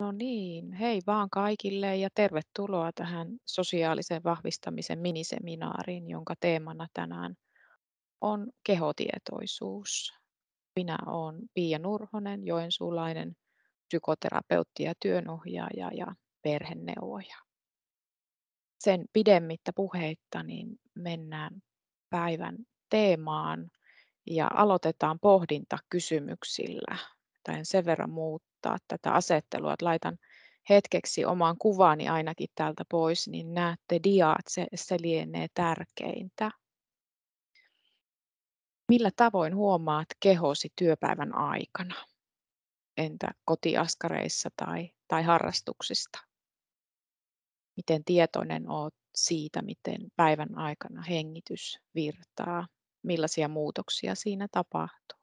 No niin, hei vaan kaikille ja tervetuloa tähän sosiaalisen vahvistamisen miniseminaariin, jonka teemana tänään on kehotietoisuus. Minä olen Pia Nurhonen, joensuulainen psykoterapeutti ja työnohjaaja ja perheneuvoja. Sen pidemmittä puheitta niin mennään päivän teemaan ja aloitetaan pohdinta kysymyksillä tai sen verran muuttaa tätä asettelua, että laitan hetkeksi omaan kuvaani ainakin täältä pois, niin näette diaat, se, se lienee tärkeintä. Millä tavoin huomaat kehosi työpäivän aikana? Entä kotiaskareissa tai, tai harrastuksista? Miten tietoinen olet siitä, miten päivän aikana hengitys virtaa? Millaisia muutoksia siinä tapahtuu?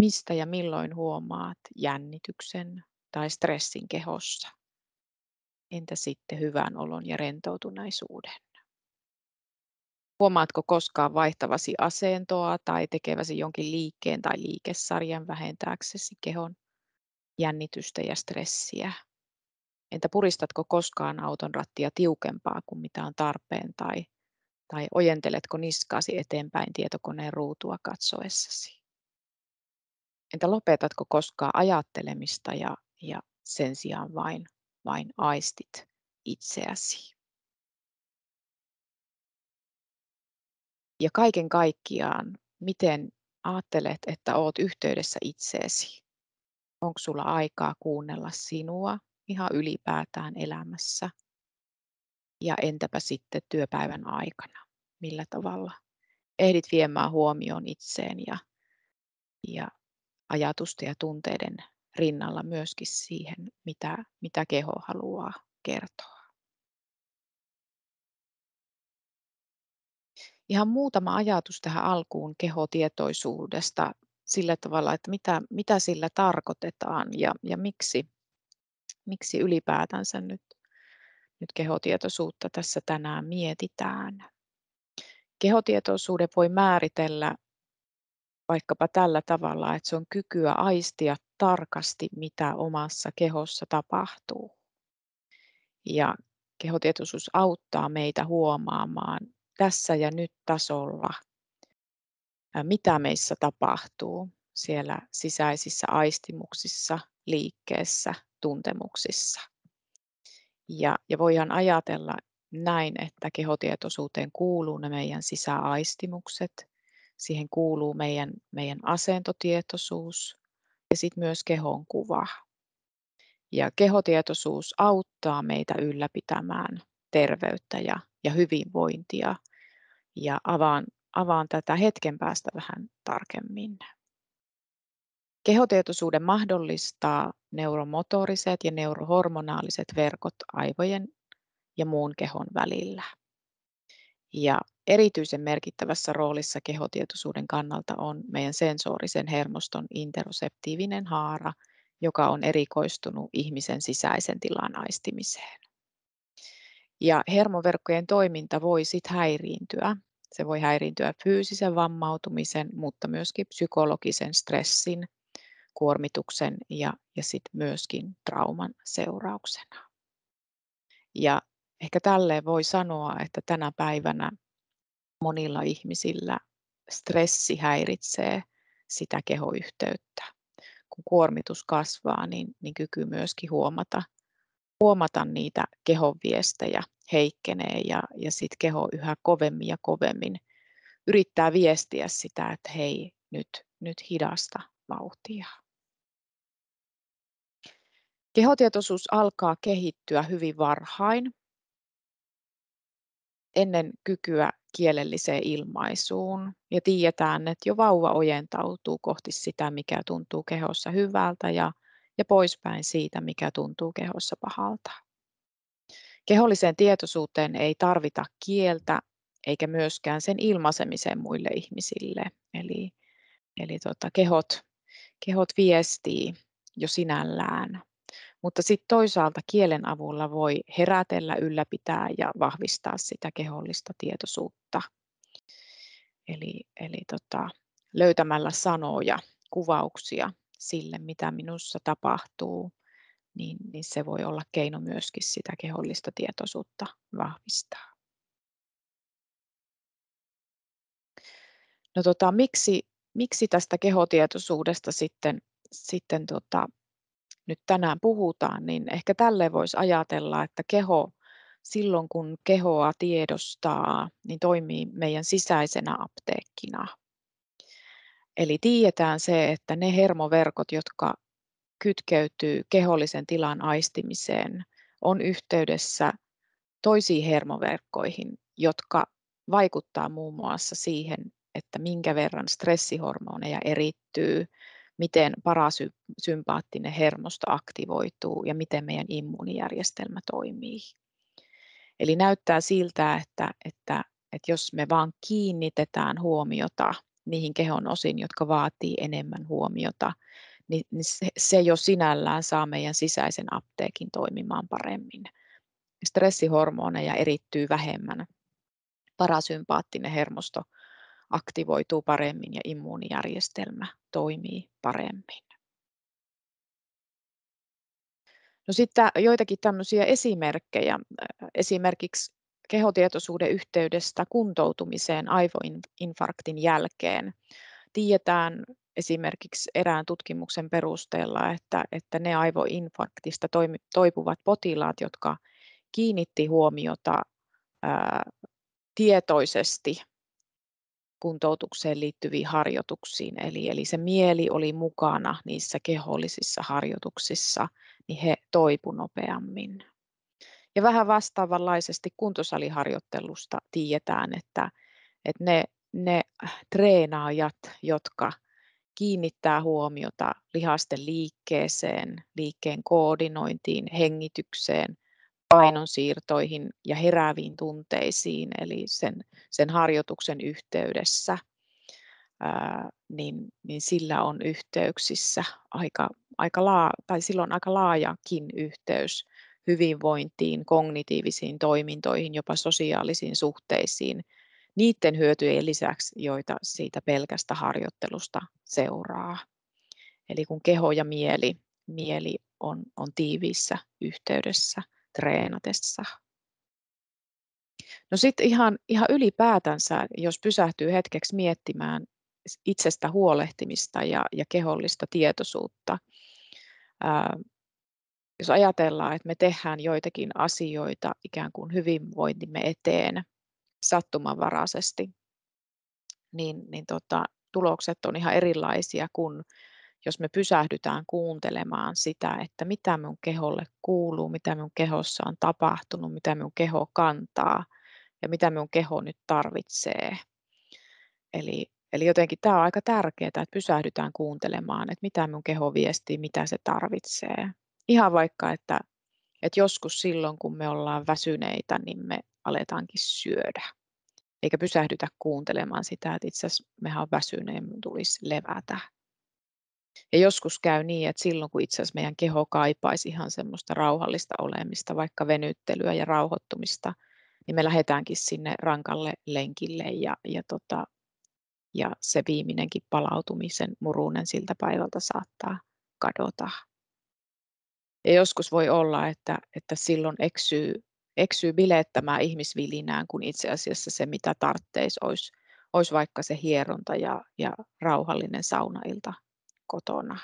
Mistä ja milloin huomaat jännityksen tai stressin kehossa? Entä sitten hyvän olon ja rentoutuneisuuden? Huomaatko koskaan vaihtavasi asentoa tai tekeväsi jonkin liikkeen tai liikesarjan vähentääksesi kehon jännitystä ja stressiä? Entä puristatko koskaan auton rattia tiukempaa kuin mitä on tarpeen tai, tai ojenteletko niskaasi eteenpäin tietokoneen ruutua katsoessasi? entä lopetatko koskaan ajattelemista ja, ja sen sijaan vain, vain aistit itseäsi. Ja kaiken kaikkiaan, miten ajattelet, että oot yhteydessä itseesi? Onko sulla aikaa kuunnella sinua ihan ylipäätään elämässä? Ja entäpä sitten työpäivän aikana? Millä tavalla ehdit viemään huomioon itseen ja, ja ajatusten ja tunteiden rinnalla myöskin siihen, mitä, mitä keho haluaa kertoa. Ihan muutama ajatus tähän alkuun kehotietoisuudesta sillä tavalla, että mitä, mitä sillä tarkoitetaan ja, ja miksi, miksi ylipäätänsä nyt, nyt kehotietoisuutta tässä tänään mietitään. Kehotietoisuuden voi määritellä vaikkapa tällä tavalla, että se on kykyä aistia tarkasti, mitä omassa kehossa tapahtuu. Ja kehotietoisuus auttaa meitä huomaamaan tässä ja nyt tasolla, mitä meissä tapahtuu siellä sisäisissä aistimuksissa, liikkeessä, tuntemuksissa. Ja, ja voidaan ajatella näin, että kehotietoisuuteen kuuluu ne meidän sisäaistimukset, Siihen kuuluu meidän, meidän asentotietoisuus ja sitten myös kehon kuva. Ja kehotietoisuus auttaa meitä ylläpitämään terveyttä ja, ja hyvinvointia. Ja avaan, avaan tätä hetken päästä vähän tarkemmin. Kehotietoisuuden mahdollistaa neuromotoriset ja neurohormonaaliset verkot aivojen ja muun kehon välillä. Ja Erityisen merkittävässä roolissa kehotietoisuuden kannalta on meidän sensorisen hermoston interoseptiivinen haara, joka on erikoistunut ihmisen sisäisen tilan aistimiseen. Ja hermoverkkojen toiminta voi sitten häiriintyä. Se voi häiriintyä fyysisen vammautumisen, mutta myöskin psykologisen stressin, kuormituksen ja, ja sitten myöskin trauman seurauksena. Ja ehkä tälle voi sanoa, että tänä päivänä monilla ihmisillä stressi häiritsee sitä kehoyhteyttä. Kun kuormitus kasvaa, niin, niin kyky myöskin huomata, huomata niitä kehon viestejä heikkenee ja, ja sit keho yhä kovemmin ja kovemmin yrittää viestiä sitä, että hei, nyt, nyt hidasta vauhtia. Kehotietoisuus alkaa kehittyä hyvin varhain ennen kykyä kielelliseen ilmaisuun ja tiedetään, että jo vauva ojentautuu kohti sitä, mikä tuntuu kehossa hyvältä ja, ja poispäin siitä, mikä tuntuu kehossa pahalta. Keholliseen tietoisuuteen ei tarvita kieltä eikä myöskään sen ilmaisemiseen muille ihmisille. Eli, eli tota, kehot, kehot viestii jo sinällään. Mutta sitten toisaalta kielen avulla voi herätellä, ylläpitää ja vahvistaa sitä kehollista tietoisuutta. Eli, eli tota, löytämällä sanoja, kuvauksia sille, mitä minussa tapahtuu, niin, niin se voi olla keino myöskin sitä kehollista tietoisuutta vahvistaa. No tota, miksi, miksi tästä kehotietoisuudesta sitten, sitten tota, nyt tänään puhutaan, niin ehkä tälle voisi ajatella, että keho silloin kun kehoa tiedostaa, niin toimii meidän sisäisenä apteekkina. Eli tiedetään se, että ne hermoverkot, jotka kytkeytyy kehollisen tilan aistimiseen, on yhteydessä toisiin hermoverkkoihin, jotka vaikuttaa muun muassa siihen, että minkä verran stressihormoneja erittyy, miten parasympaattinen hermosto aktivoituu ja miten meidän immuunijärjestelmä toimii. Eli näyttää siltä, että, että, että jos me vaan kiinnitetään huomiota niihin kehon osiin, jotka vaatii enemmän huomiota, niin, niin se, se jo sinällään saa meidän sisäisen apteekin toimimaan paremmin. Stressihormoneja erittyy vähemmän. Parasympaattinen hermosto aktivoituu paremmin ja immuunijärjestelmä toimii paremmin. No sitten joitakin tämmöisiä esimerkkejä. Esimerkiksi kehotietoisuuden yhteydestä kuntoutumiseen aivoinfarktin jälkeen. Tiedetään esimerkiksi erään tutkimuksen perusteella, että, että ne aivoinfarktista toipuvat potilaat, jotka kiinnitti huomiota ää, tietoisesti kuntoutukseen liittyviin harjoituksiin. Eli, eli se mieli oli mukana niissä kehollisissa harjoituksissa, niin he toipu nopeammin. Ja vähän vastaavanlaisesti kuntosaliharjoittelusta tiedetään, että, että ne, ne treenaajat, jotka kiinnittää huomiota lihasten liikkeeseen, liikkeen koordinointiin, hengitykseen, painonsiirtoihin ja herääviin tunteisiin, eli sen, sen harjoituksen yhteydessä, ää, niin, niin sillä on yhteyksissä aika, aika laa, tai sillä on aika laajakin yhteys hyvinvointiin, kognitiivisiin toimintoihin, jopa sosiaalisiin suhteisiin, niiden hyötyjen lisäksi, joita siitä pelkästä harjoittelusta seuraa. Eli kun keho ja mieli, mieli on, on tiiviissä yhteydessä – treenatessa. No sitten ihan, ihan ylipäätänsä, jos pysähtyy hetkeksi miettimään itsestä huolehtimista ja, ja kehollista tietoisuutta, ää, jos ajatellaan, että me tehdään joitakin asioita ikään kuin hyvinvointimme eteen sattumanvaraisesti, niin, niin tota, tulokset on ihan erilaisia kuin jos me pysähdytään kuuntelemaan sitä, että mitä minun keholle kuuluu, mitä minun kehossa on tapahtunut, mitä minun keho kantaa ja mitä minun keho nyt tarvitsee. Eli, eli jotenkin tämä on aika tärkeää, että pysähdytään kuuntelemaan, että mitä minun keho viestii, mitä se tarvitsee. Ihan vaikka, että, että joskus silloin, kun me ollaan väsyneitä, niin me aletaankin syödä. Eikä pysähdytä kuuntelemaan sitä, että itse asiassa mehän on väsyneen, tulisi levätä ja joskus käy niin, että silloin kun itse asiassa meidän keho kaipaisi ihan semmoista rauhallista olemista, vaikka venyttelyä ja rauhoittumista, niin me lähdetäänkin sinne rankalle lenkille ja, ja, tota, ja se viimeinenkin palautumisen murunen siltä päivältä saattaa kadota. Ja joskus voi olla, että, että silloin eksyy, eksyy bileettämään ihmisvilinään, kun itse asiassa se, mitä tartteis olisi, olisi vaikka se hieronta ja, ja rauhallinen saunailta kotona.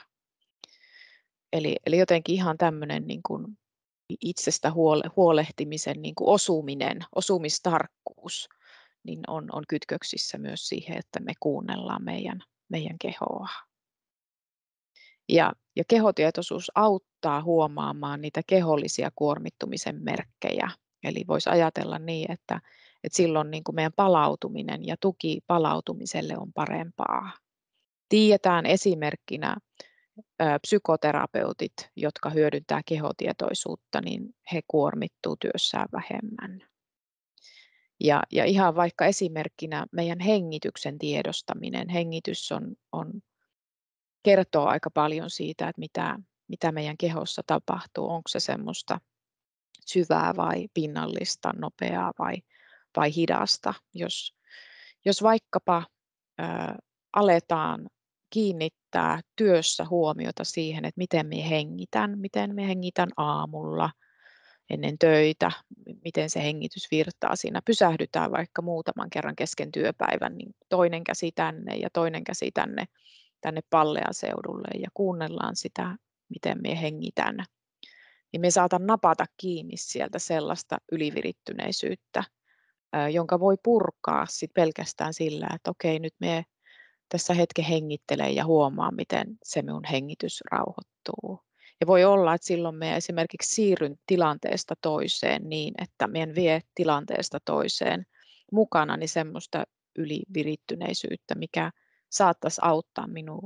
Eli, eli jotenkin ihan tämmöinen niin kuin itsestä huole, huolehtimisen niin kuin osuminen, osumistarkkuus, niin on, on kytköksissä myös siihen, että me kuunnellaan meidän, meidän kehoa. Ja, ja kehotietoisuus auttaa huomaamaan niitä kehollisia kuormittumisen merkkejä. Eli voisi ajatella niin, että, että silloin niin kuin meidän palautuminen ja tuki palautumiselle on parempaa. Tiedetään esimerkkinä psykoterapeutit, jotka hyödyntää kehotietoisuutta, niin he kuormittuu työssään vähemmän. Ja, ja ihan vaikka esimerkkinä meidän hengityksen tiedostaminen. Hengitys on, on, kertoo aika paljon siitä, että mitä, mitä meidän kehossa tapahtuu. Onko se semmoista syvää vai pinnallista, nopeaa vai, vai hidasta. Jos, jos vaikkapa ö, aletaan kiinnittää työssä huomiota siihen, että miten me hengitän, miten me hengitän aamulla ennen töitä, miten se hengitys virtaa siinä. Pysähdytään vaikka muutaman kerran kesken työpäivän, niin toinen käsi tänne ja toinen käsi tänne, tänne pallea seudulle ja kuunnellaan sitä, miten me hengitän. Niin me saatan napata kiinni sieltä sellaista ylivirittyneisyyttä, jonka voi purkaa sit pelkästään sillä, että okei, nyt me tässä hetken hengittelen ja huomaan, miten se minun hengitys rauhoittuu. Ja voi olla, että silloin me esimerkiksi siirryn tilanteesta toiseen niin, että meidän vie tilanteesta toiseen mukana niin semmoista ylivirittyneisyyttä, mikä saattaisi auttaa minua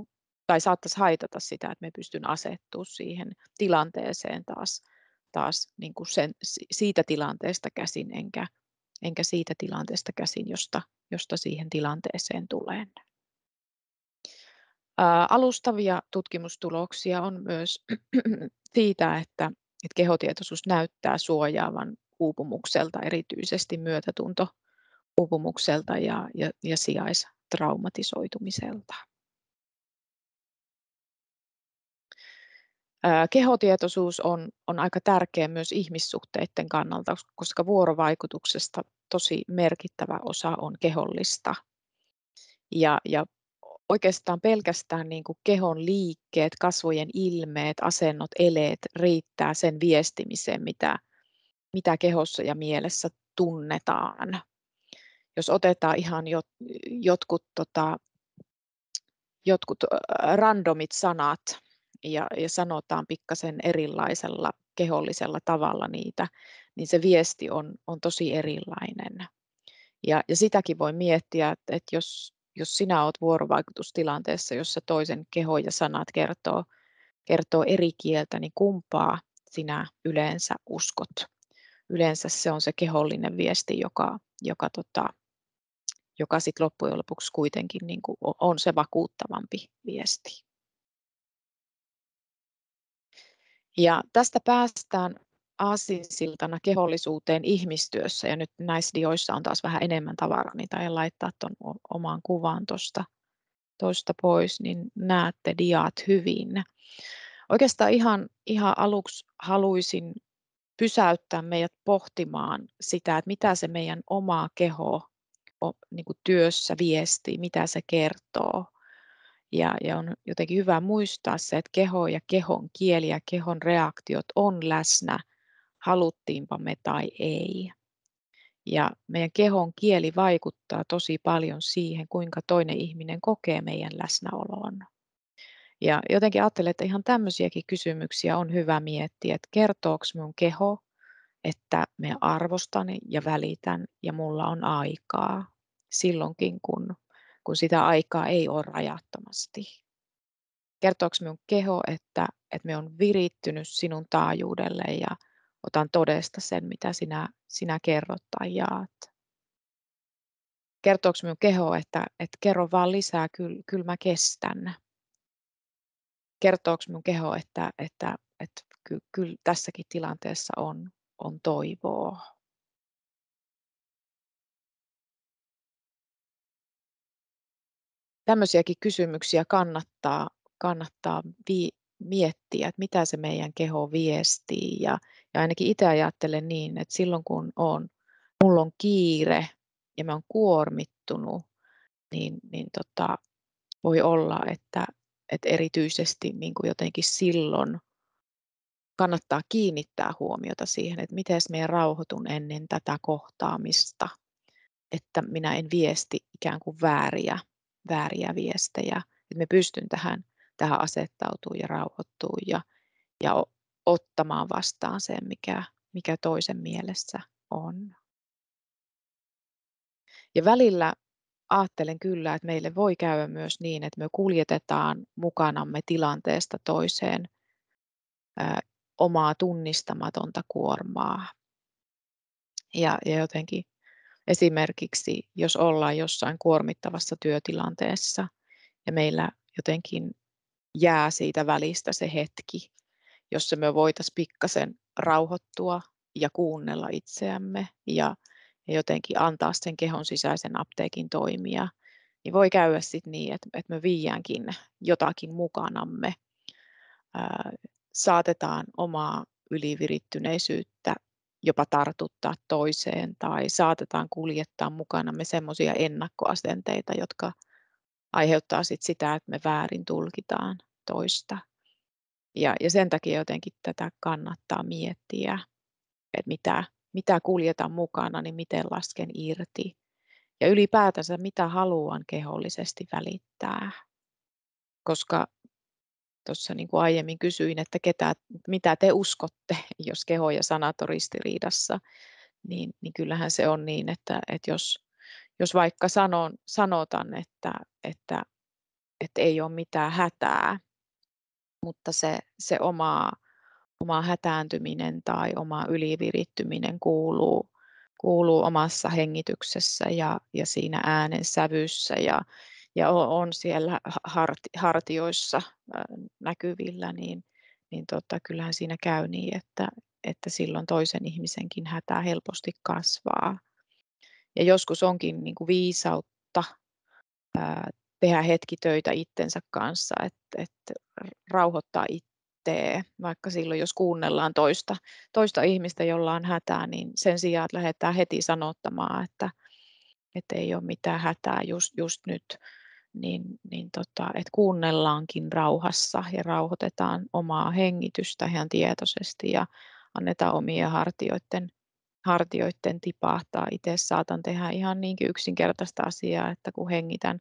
tai saattaisi haitata sitä, että me pystyn asettua siihen tilanteeseen taas, taas niin kuin sen, siitä tilanteesta käsin, enkä, enkä siitä tilanteesta käsin, josta, josta siihen tilanteeseen tulee. Alustavia tutkimustuloksia on myös siitä, että, että kehotietoisuus näyttää suojaavan uupumukselta, erityisesti myötätunto uupumukselta ja, ja, ja sijaistraumatisoitumiselta. Kehotietoisuus on, on aika tärkeä myös ihmissuhteiden kannalta, koska vuorovaikutuksesta tosi merkittävä osa on kehollista. Ja, ja oikeastaan pelkästään niin kuin kehon liikkeet, kasvojen ilmeet, asennot, eleet riittää sen viestimiseen, mitä, mitä kehossa ja mielessä tunnetaan. Jos otetaan ihan jot, jotkut, tota, jotkut randomit sanat ja, ja sanotaan pikkasen erilaisella kehollisella tavalla niitä, niin se viesti on, on tosi erilainen. Ja, ja sitäkin voi miettiä, että, että jos jos sinä olet vuorovaikutustilanteessa, jossa toisen keho ja sanat kertoo, kertoo eri kieltä, niin kumpaa sinä yleensä uskot? Yleensä se on se kehollinen viesti, joka, joka, tota, joka sit loppujen lopuksi kuitenkin niin kuin on se vakuuttavampi viesti. Ja tästä päästään aasinsiltana kehollisuuteen ihmistyössä ja nyt näissä dioissa on taas vähän enemmän tavaraa, niin tai laittaa tuon omaan kuvaan tuosta toista pois, niin näette diat hyvin. Oikeastaan ihan, ihan aluksi haluaisin pysäyttää meidät pohtimaan sitä, että mitä se meidän oma keho niin kuin työssä viestii, mitä se kertoo. Ja, ja on jotenkin hyvä muistaa se, että keho ja kehon kieli ja kehon reaktiot on läsnä haluttiinpa me tai ei. Ja meidän kehon kieli vaikuttaa tosi paljon siihen, kuinka toinen ihminen kokee meidän läsnäoloon. Ja jotenkin ajattelen, että ihan tämmöisiäkin kysymyksiä on hyvä miettiä, että kertooko mun keho, että me arvostan ja välitän ja mulla on aikaa silloinkin, kun, kun sitä aikaa ei ole rajattomasti. Kertooko minun keho, että, että me on virittynyt sinun taajuudelle ja otan todesta sen, mitä sinä, sinä kerrot tai jaat. Kertooko minun keho, että, että kerro vaan lisää, kyllä, kyllä mä kestän. Kertooko minun keho, että, että, että kyllä, kyllä tässäkin tilanteessa on, on toivoa. Tämmöisiäkin kysymyksiä kannattaa, kannattaa vi, miettiä, että mitä se meidän keho viestii. Ja, ja ainakin itse ajattelen niin, että silloin kun on, mulla on kiire ja mä oon kuormittunut, niin, niin tota, voi olla, että, että erityisesti niin kuin jotenkin silloin kannattaa kiinnittää huomiota siihen, että miten meidän rauhoitun ennen tätä kohtaamista, että minä en viesti ikään kuin vääriä, vääriä viestejä, että me pystyn tähän tähän asettautuu ja rauhoittuu ja, ja ottamaan vastaan sen, mikä, mikä toisen mielessä on. Ja välillä ajattelen kyllä, että meille voi käydä myös niin, että me kuljetetaan mukanamme tilanteesta toiseen ö, omaa tunnistamatonta kuormaa. Ja, ja jotenkin esimerkiksi, jos ollaan jossain kuormittavassa työtilanteessa ja meillä jotenkin jää siitä välistä se hetki, jossa me voitaisiin pikkasen rauhoittua ja kuunnella itseämme ja, jotenkin antaa sen kehon sisäisen apteekin toimia, niin voi käydä sitten niin, että, että me viiäänkin jotakin mukanamme. saatetaan omaa ylivirittyneisyyttä jopa tartuttaa toiseen tai saatetaan kuljettaa mukanamme semmoisia ennakkoasenteita, jotka aiheuttaa sit sitä, että me väärin tulkitaan toista. Ja, ja sen takia jotenkin tätä kannattaa miettiä, että mitä, mitä kuljetan mukana, niin miten lasken irti. Ja ylipäätänsä mitä haluan kehollisesti välittää. Koska tuossa niin kuin aiemmin kysyin, että ketä, mitä te uskotte, jos keho ja sanat on ristiriidassa, niin, niin kyllähän se on niin, että, että jos jos vaikka sanon, sanotan, että, että, että ei ole mitään hätää, mutta se, se oma, oma hätääntyminen tai oma ylivirittyminen kuuluu, kuuluu omassa hengityksessä ja, ja siinä äänen sävyssä ja, ja on, siellä harti, hartioissa näkyvillä, niin, niin tota, kyllähän siinä käy niin, että, että silloin toisen ihmisenkin hätää helposti kasvaa. Ja joskus onkin niin kuin viisautta ää, tehdä hetki töitä itsensä kanssa, että et rauhoittaa itseä, vaikka silloin jos kuunnellaan toista, toista ihmistä, jolla on hätää, niin sen sijaan, että lähdetään heti sanottamaan, että et ei ole mitään hätää just, just nyt, niin, niin tota, että kuunnellaankin rauhassa ja rauhoitetaan omaa hengitystä ihan tietoisesti ja annetaan omien hartioiden hartioiden tipahtaa. Itse saatan tehdä ihan niinkin yksinkertaista asiaa, että kun hengitän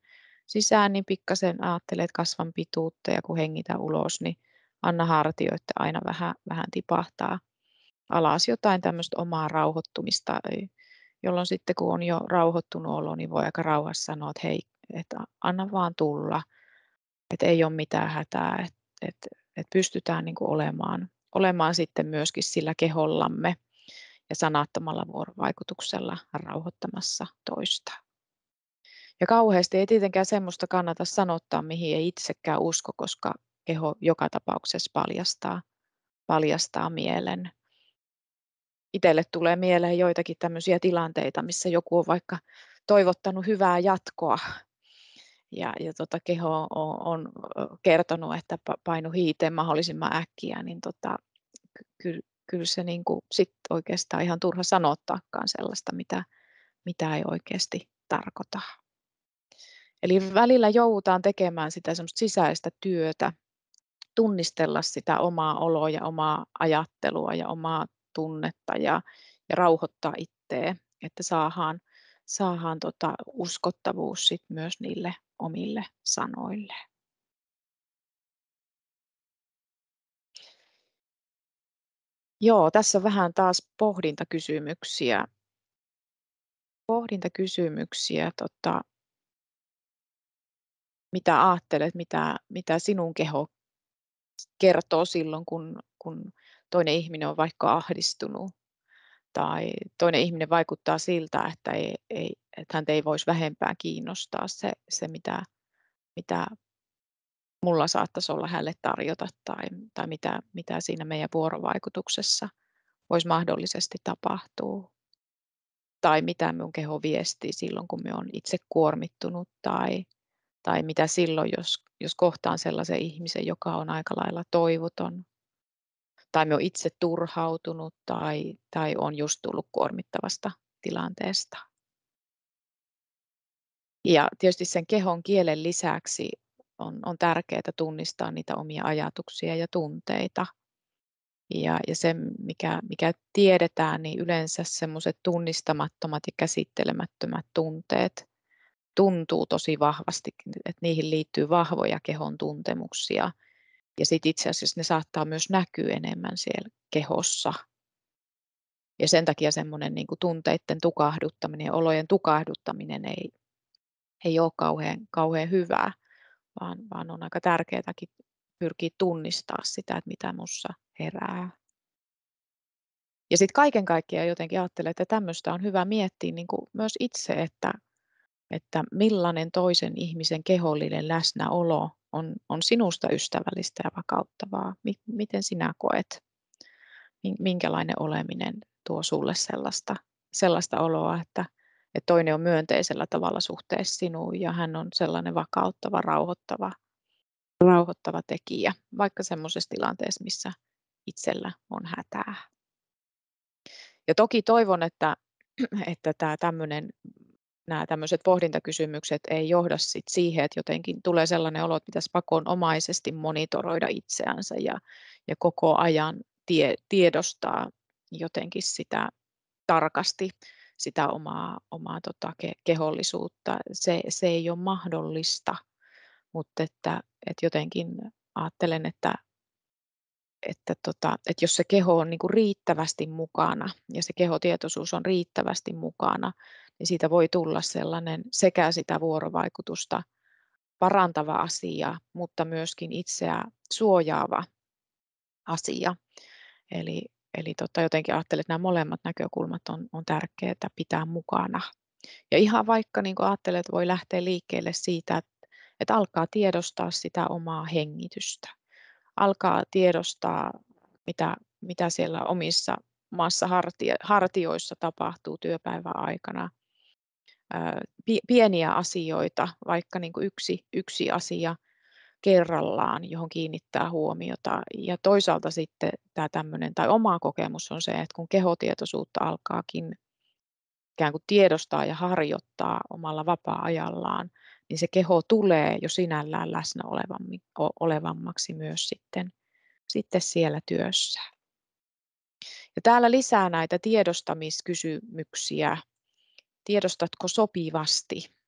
sisään, niin pikkasen ajattelee kasvan pituutta ja kun hengitän ulos, niin anna hartioiden aina vähän, vähän tipahtaa alas jotain tämmöistä omaa rauhoittumista, jolloin sitten kun on jo rauhoittunut olo, niin voi aika rauhassa sanoa, että hei, että anna vaan tulla, että ei ole mitään hätää, että, että, että pystytään niin olemaan, olemaan sitten myöskin sillä kehollamme – ja sanattomalla vuorovaikutuksella rauhoittamassa toista. Ja kauheasti ei tietenkään semmoista kannata sanottaa, mihin ei itsekään usko, koska keho joka tapauksessa paljastaa, paljastaa mielen. Itelle tulee mieleen joitakin tämmöisiä tilanteita, missä joku on vaikka toivottanut hyvää jatkoa ja, ja tota, keho on, on kertonut, että painu hiiteen mahdollisimman äkkiä, niin tota, ky, kyllä se niin kuin sit oikeastaan ihan turha sanottaakaan sellaista, mitä, mitä ei oikeasti tarkoita. Eli välillä joudutaan tekemään sitä sisäistä työtä, tunnistella sitä omaa oloa ja omaa ajattelua ja omaa tunnetta ja, ja rauhoittaa itseä, että saadaan, saadaan tota uskottavuus sit myös niille omille sanoille. Joo, tässä vähän taas pohdintakysymyksiä. Pohdintakysymyksiä, tota, mitä ajattelet, mitä, mitä sinun keho kertoo silloin, kun, kun toinen ihminen on vaikka ahdistunut tai toinen ihminen vaikuttaa siltä, että, ei, ei, että häntä ei voisi vähempää kiinnostaa se, se mitä, mitä mulla saattaisi olla hänelle tarjota tai, tai mitä, mitä siinä meidän vuorovaikutuksessa voisi mahdollisesti tapahtua. Tai mitä minun keho viestii silloin, kun me on itse kuormittunut tai, tai mitä silloin, jos, jos kohtaan sellaisen ihmisen, joka on aika lailla toivoton tai me on itse turhautunut tai, tai on just tullut kuormittavasta tilanteesta. Ja tietysti sen kehon kielen lisäksi on, on tärkeää tunnistaa niitä omia ajatuksia ja tunteita. Ja, ja se, mikä, mikä tiedetään, niin yleensä semmoiset tunnistamattomat ja käsittelemättömät tunteet tuntuu tosi vahvasti, että niihin liittyy vahvoja kehon tuntemuksia. Ja sitten itse asiassa ne saattaa myös näkyä enemmän siellä kehossa. Ja sen takia semmoinen niin kuin tunteiden tukahduttaminen ja olojen tukahduttaminen ei, ei ole kauhean, kauhean hyvää vaan, vaan on aika tärkeääkin pyrkiä tunnistaa sitä, että mitä minussa herää. Ja sitten kaiken kaikkiaan jotenkin ajattelen, että tämmöistä on hyvä miettiä niin kuin myös itse, että, että millainen toisen ihmisen kehollinen läsnäolo on, on sinusta ystävällistä ja vakauttavaa. Miten sinä koet? Minkälainen oleminen tuo sulle sellaista, sellaista oloa, että että toinen on myönteisellä tavalla suhteessa sinuun ja hän on sellainen vakauttava, rauhoittava, rauhoittava tekijä, vaikka semmoisessa tilanteessa, missä itsellä on hätää. Ja toki toivon, että, että tämä tämmöinen nämä tämmöiset pohdintakysymykset ei johda sit siihen, että jotenkin tulee sellainen olo, että pitäisi pakonomaisesti monitoroida itseänsä ja, ja koko ajan tie, tiedostaa jotenkin sitä tarkasti sitä omaa, omaa tota, ke, kehollisuutta. Se, se ei ole mahdollista, mutta että, että jotenkin ajattelen, että, että, tota, että jos se keho on niin kuin riittävästi mukana ja se kehotietoisuus on riittävästi mukana, niin siitä voi tulla sellainen sekä sitä vuorovaikutusta parantava asia, mutta myöskin itseä suojaava asia. Eli, Eli tota, jotenkin ajattelen, että nämä molemmat näkökulmat on, on tärkeää pitää mukana. Ja ihan vaikka niin ajattelet, että voi lähteä liikkeelle siitä, että, että alkaa tiedostaa sitä omaa hengitystä. Alkaa tiedostaa, mitä, mitä siellä omissa maassa hartio, hartioissa tapahtuu työpäivän aikana. Ö, pieniä asioita, vaikka niin yksi, yksi asia – kerrallaan, johon kiinnittää huomiota. Ja toisaalta sitten tämä tämmöinen, tai oma kokemus on se, että kun kehotietoisuutta alkaakin ikään kuin tiedostaa ja harjoittaa omalla vapaa-ajallaan, niin se keho tulee jo sinällään läsnä olevammaksi myös sitten, sitten siellä työssä. Ja täällä lisää näitä tiedostamiskysymyksiä. Tiedostatko sopivasti?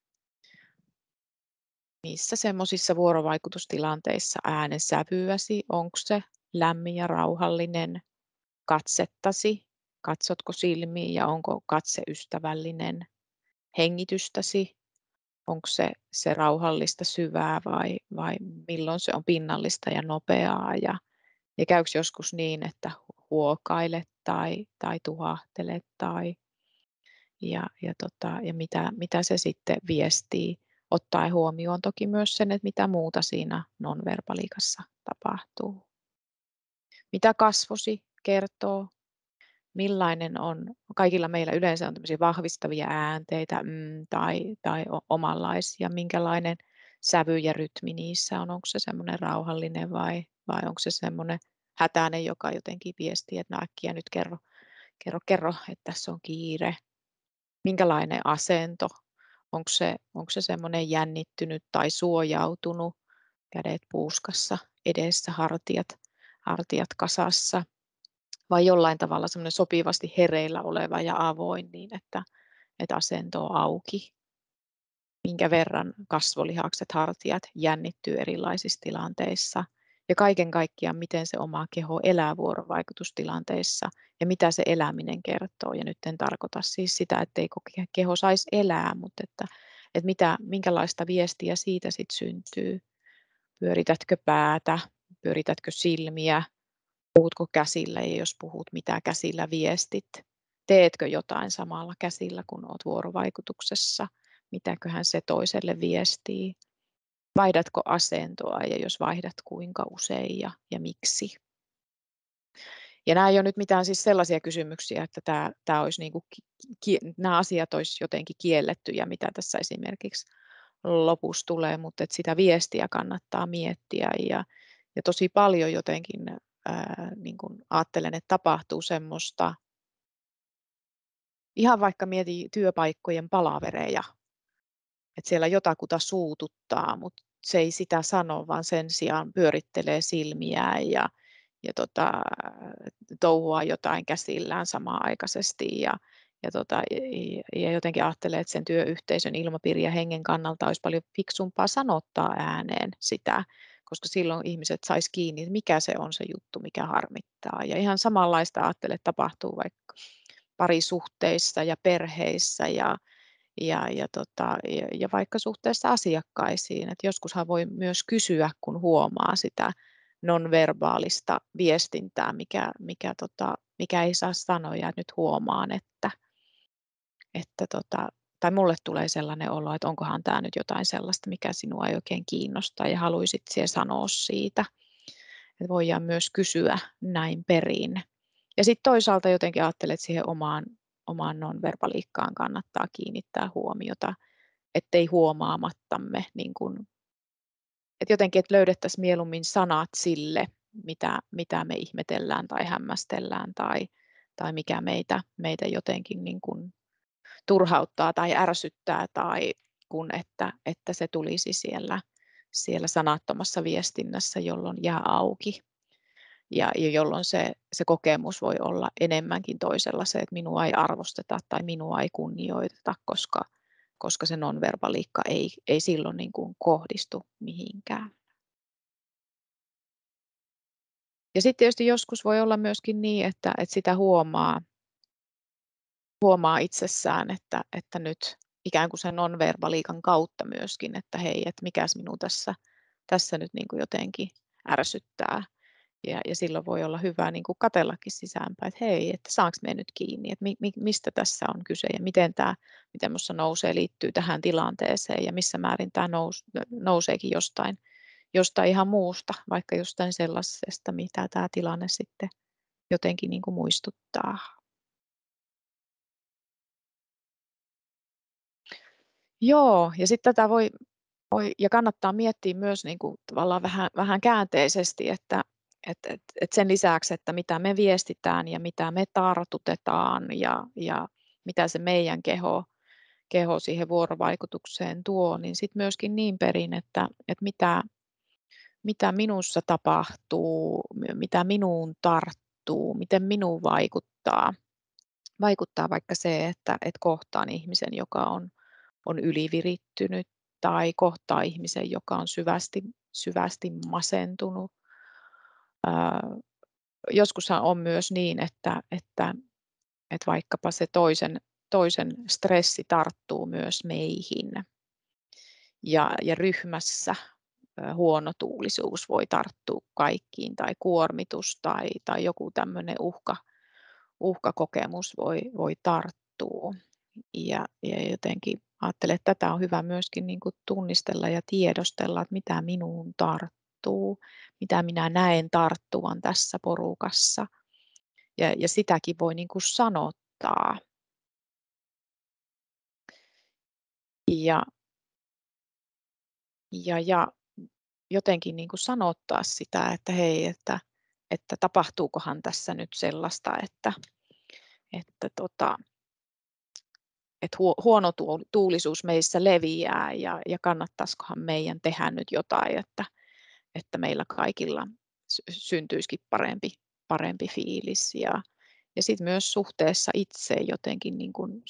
missä semmoisissa vuorovaikutustilanteissa äänen sävyäsi, onko se lämmin ja rauhallinen, katsettasi, katsotko silmiin ja onko katse ystävällinen, hengitystäsi, onko se, se rauhallista syvää vai, vai milloin se on pinnallista ja nopeaa ja, ja käykö joskus niin, että huokailet tai, tai tuhahtelet tai ja, ja, tota, ja mitä, mitä se sitten viestii ottaen huomioon toki myös sen, että mitä muuta siinä nonverbaliikassa tapahtuu. Mitä kasvosi kertoo, millainen on, kaikilla meillä yleensä on tämmöisiä vahvistavia äänteitä mm, tai, tai omanlaisia, minkälainen sävy ja rytmi niissä on, onko se semmoinen rauhallinen vai, vai onko se semmoinen hätäinen, joka jotenkin viestii, että no äkkiä nyt kerro, kerro, kerro, että tässä on kiire. Minkälainen asento onko se, onko se semmoinen jännittynyt tai suojautunut, kädet puuskassa, edessä hartiat, hartiat kasassa, vai jollain tavalla semmoinen sopivasti hereillä oleva ja avoin niin, että, että asento on auki. Minkä verran kasvolihakset, hartiat jännittyy erilaisissa tilanteissa – ja kaiken kaikkiaan, miten se oma keho elää vuorovaikutustilanteissa ja mitä se eläminen kertoo. Ja nyt en tarkoita siis sitä, ettei keho saisi elää, mutta että, että mitä, minkälaista viestiä siitä sitten syntyy. Pyöritätkö päätä, pyöritätkö silmiä, puhutko käsillä ja jos puhut, mitä käsillä viestit. Teetkö jotain samalla käsillä, kun olet vuorovaikutuksessa, mitäköhän se toiselle viestii Vaihdatko asentoa ja jos vaihdat, kuinka usein ja, ja miksi? Ja nämä ei ole nyt mitään siis sellaisia kysymyksiä, että tämä, tämä olisi niin kuin, ki, nämä asiat olisi jotenkin kielletty ja mitä tässä esimerkiksi lopussa tulee, mutta että sitä viestiä kannattaa miettiä ja, ja tosi paljon jotenkin ää, niin kuin ajattelen, että tapahtuu semmoista, ihan vaikka mieti työpaikkojen palavereja, että siellä jotakuta suututtaa, mutta se ei sitä sano, vaan sen sijaan pyörittelee silmiään ja, ja tota, touhuaa jotain käsillään samaaikaisesti aikaisesti ja, ja, tota, ja jotenkin ajattelee, että sen työyhteisön ilmapiiri ja hengen kannalta olisi paljon fiksumpaa sanottaa ääneen sitä, koska silloin ihmiset sais kiinni, mikä se on se juttu, mikä harmittaa. Ja ihan samanlaista ajattelee, että tapahtuu vaikka parisuhteissa ja perheissä ja ja, ja, tota, ja, ja vaikka suhteessa asiakkaisiin. Et joskushan voi myös kysyä, kun huomaa sitä nonverbaalista viestintää, mikä, mikä, tota, mikä ei saa sanoja. nyt huomaan, että, että tota, tai mulle tulee sellainen olo, että onkohan tämä nyt jotain sellaista, mikä sinua ei oikein kiinnosta ja haluaisit siellä sanoa siitä. Et voidaan myös kysyä näin perin. Ja sitten toisaalta jotenkin ajattelet siihen omaan omaan nonverbaliikkaan kannattaa kiinnittää huomiota, ettei huomaamattamme, niin kuin, että jotenkin että löydettäisiin mieluummin sanat sille, mitä, mitä me ihmetellään tai hämmästellään tai, tai mikä meitä, meitä jotenkin niin kuin turhauttaa tai ärsyttää tai kun että, että se tulisi siellä, siellä sanattomassa viestinnässä, jolloin jää auki ja, ja jolloin se, se kokemus voi olla enemmänkin toisella se, että minua ei arvosteta tai minua ei kunnioiteta, koska, koska se nonverbaliikka ei, ei silloin niin kuin kohdistu mihinkään. Ja sitten tietysti joskus voi olla myöskin niin, että, että sitä huomaa, huomaa itsessään, että, että nyt ikään kuin sen nonverbaliikan kautta myöskin, että hei, että mikäs minua tässä, tässä nyt niin kuin jotenkin ärsyttää ja, ja silloin voi olla hyvä niin kuin katellakin sisäänpäin, että hei, että saanko me nyt kiinni, että mi, mi, mistä tässä on kyse ja miten tämä, mitä minussa nousee, liittyy tähän tilanteeseen ja missä määrin tämä nous, nouseekin jostain, jostain ihan muusta, vaikka jostain sellaisesta, mitä tämä tilanne sitten jotenkin niin kuin muistuttaa. Joo, ja sitten tätä voi, voi ja kannattaa miettiä myös niin kuin tavallaan vähän, vähän käänteisesti, että et, et, et sen lisäksi, että mitä me viestitään ja mitä me tartutetaan ja, ja mitä se meidän keho, keho siihen vuorovaikutukseen tuo, niin sitten myöskin niin perin, että, että mitä, mitä minussa tapahtuu, mitä minuun tarttuu, miten minuun vaikuttaa. Vaikuttaa vaikka se, että, että kohtaan ihmisen, joka on, on ylivirittynyt tai kohtaa ihmisen, joka on syvästi, syvästi masentunut joskushan on myös niin, että, että, että vaikkapa se toisen, toisen stressi tarttuu myös meihin. Ja, ja ryhmässä huonotuulisuus voi tarttua kaikkiin tai kuormitus tai, tai joku tämmöinen uhka, uhkakokemus voi, voi tarttua. Ja, ja jotenkin ajattelen, että tätä on hyvä myöskin niin kuin tunnistella ja tiedostella, että mitä minuun tarttuu tarttuu, mitä minä näen tarttuvan tässä porukassa. Ja, ja sitäkin voi niin kuin sanottaa. Ja, ja, ja jotenkin niin kuin sanottaa sitä, että hei, että, että tapahtuukohan tässä nyt sellaista, että, että tota, että huono tuulisuus meissä leviää ja, ja kannattaisikohan meidän tehdä nyt jotain, että, että meillä kaikilla syntyisikin parempi, parempi fiilis ja, ja sitten myös suhteessa itseen jotenkin niin kuin